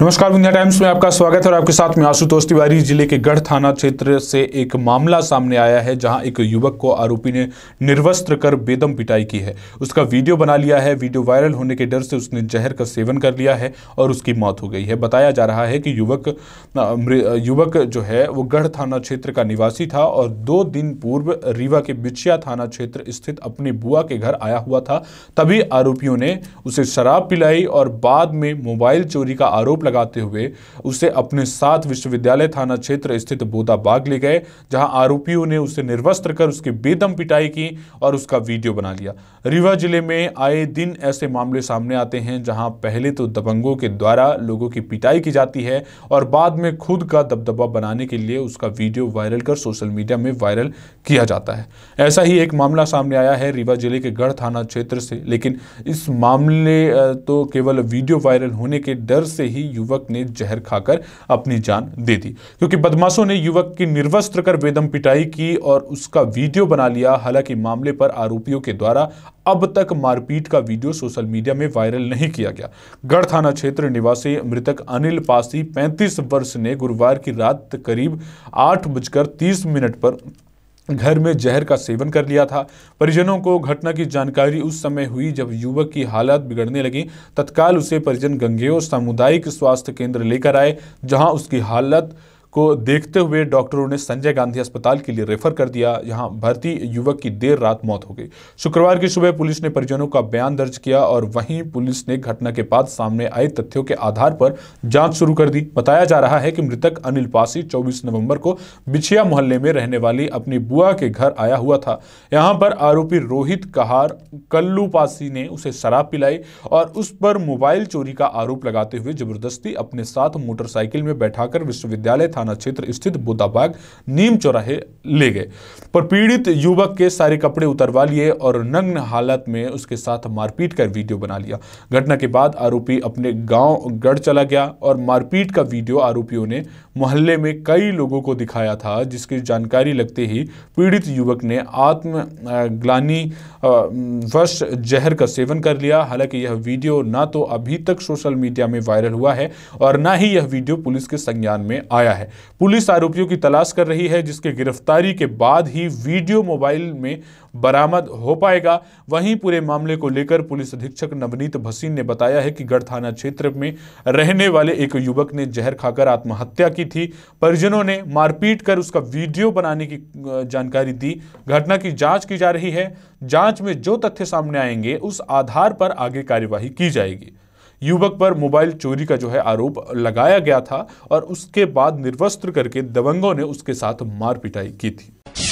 नमस्कार विंध्या टाइम्स में आपका स्वागत है और आपके साथ में आशुतोष तिवारी जिले के गढ़ थाना क्षेत्र से एक मामला सामने आया है जहां एक युवक को आरोपी ने निर्वस्त्र कर बेदम पिटाई की है उसका वीडियो बना लिया है वीडियो वायरल होने के डर से उसने जहर का सेवन कर लिया है और उसकी मौत हो गई है बताया जा रहा है कि युवक युवक जो है वो गढ़ थाना क्षेत्र का निवासी था और दो दिन पूर्व रीवा के बिछिया थाना क्षेत्र स्थित अपनी बुआ के घर आया हुआ था तभी आरोपियों ने उसे शराब पिलाई और बाद में मोबाइल चोरी का आरोप लगाते हुए उसे अपने साथ विश्वविद्यालय थाना क्षेत्र स्थित बोदा बाग ले गए जहां आरोपियों ने उसे निर्वस्त्र कर उसकी बेदम पिटाई की और उसका वीडियो बना लिया रीवा जिले में आए दिन ऐसे मामले सामने आते हैं जहां पहले तो दबंगों के द्वारा लोगों की पिटाई की जाती है और बाद में खुद का दबदबा बनाने के लिए उसका वीडियो वायरल कर सोशल मीडिया में वायरल किया जाता है ऐसा ही एक मामला सामने आया है रीवा जिले के गढ़ थाना क्षेत्र से लेकिन इस मामले तो केवल वीडियो वायरल होने के डर से ही युवक ने जहर खाकर अपनी जान दे दी क्योंकि बदमाशों ने युवक की निर्वस्त्र कर वेदम पिटाई की और उसका वीडियो बना लिया हालांकि मामले पर आरोपियों के द्वारा अब तक मारपीट का वीडियो सोशल मीडिया में वायरल नहीं किया गया गढ़ थाना क्षेत्र निवासी मृतक अनिल पासी 35 वर्ष ने गुरुवार की रात करीब आठ बजकर तीस मिनट पर घर में जहर का सेवन कर लिया था परिजनों को घटना की जानकारी उस समय हुई जब युवक की हालत बिगड़ने लगी तत्काल उसे परिजन गंगेओ सामुदायिक स्वास्थ्य केंद्र लेकर आए जहां उसकी हालत को देखते हुए डॉक्टरों ने संजय गांधी अस्पताल के लिए रेफर कर दिया जहां भर्ती युवक की देर रात मौत हो गई शुक्रवार की सुबह पुलिस ने परिजनों का बयान दर्ज किया और वहीं पुलिस ने घटना के बाद सामने आए तथ्यों के आधार पर जांच शुरू कर दी बताया जा रहा है कि मृतक अनिल पासी चौबीस नवंबर को बिछिया मोहल्ले में रहने वाली अपनी बुआ के घर आया हुआ था यहाँ पर आरोपी रोहित कहार कल्लू पासी ने उसे शराब पिलाई और उस पर मोबाइल चोरी का आरोप लगाते हुए जबरदस्ती अपने साथ मोटरसाइकिल में बैठाकर विश्वविद्यालय थाना थाना क्षेत्र स्थित बुद्धाबाग नीम चौराहे ले गए पर पीड़ित युवक के सारे कपड़े उतरवा लिए और नग्न हालत में उसके साथ मारपीट कर वीडियो बना लिया घटना के बाद आरोपी अपने गांव गढ़ चला गया और मारपीट का वीडियो आरोपियों ने मोहल्ले में कई लोगों को दिखाया था जिसकी जानकारी लगते ही पीड़ित युवक ने आत्म ग्लानी वश जहर का सेवन कर लिया हालांकि यह वीडियो ना तो अभी तक सोशल मीडिया में वायरल हुआ है और ना ही यह वीडियो पुलिस के संज्ञान में आया है पुलिस आरोपियों की तलाश कर रही है जिसके गिरफ्तारी के बाद ही वीडियो मोबाइल में बरामद हो पाएगा वहीं पूरे मामले को लेकर पुलिस अधीक्षक नवनीत भसीन ने बताया है कि गढ़ थाना क्षेत्र में रहने वाले एक युवक ने जहर खाकर आत्महत्या की थी परिजनों ने मारपीट कर उसका वीडियो बनाने की जानकारी दी घटना की जांच की जा रही है जांच में जो तथ्य सामने आएंगे उस आधार पर आगे कार्यवाही की जाएगी युवक पर मोबाइल चोरी का जो है आरोप लगाया गया था और उसके बाद निर्वस्त्र करके दबंगों ने उसके साथ मारपिटाई की थी